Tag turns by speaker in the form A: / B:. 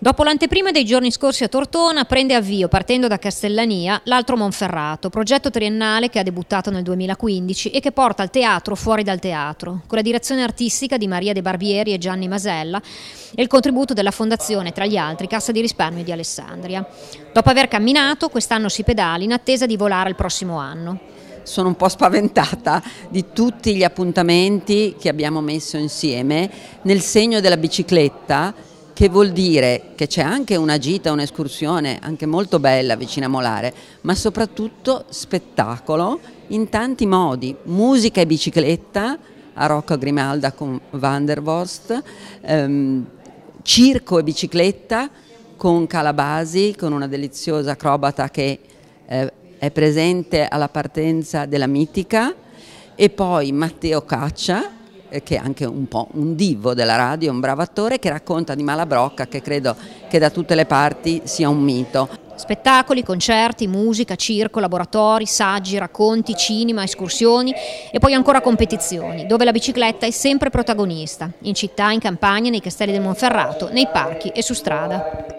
A: Dopo l'anteprima dei giorni scorsi a Tortona, prende avvio, partendo da Castellania, l'altro Monferrato, progetto triennale che ha debuttato nel 2015 e che porta al teatro fuori dal teatro, con la direzione artistica di Maria De Barbieri e Gianni Masella e il contributo della Fondazione, tra gli altri, Cassa di risparmio di Alessandria. Dopo aver camminato, quest'anno si
B: pedala in attesa di volare il prossimo anno sono un po' spaventata di tutti gli appuntamenti che abbiamo messo insieme nel segno della bicicletta che vuol dire che c'è anche una gita, un'escursione anche molto bella vicino a Molare, ma soprattutto spettacolo in tanti modi, musica e bicicletta a Rocco Grimalda con Van Vanderworst, ehm, circo e bicicletta con Calabasi, con una deliziosa acrobata che eh, è presente alla partenza della mitica e poi Matteo Caccia che è anche un po' un divo della radio, un bravo attore, che racconta di Malabrocca, che credo che da tutte le parti sia un mito. Spettacoli, concerti,
A: musica, circo, laboratori, saggi, racconti, cinema, escursioni e poi ancora competizioni, dove la bicicletta è sempre protagonista, in città, in campagna, nei castelli del Monferrato, nei parchi e su strada.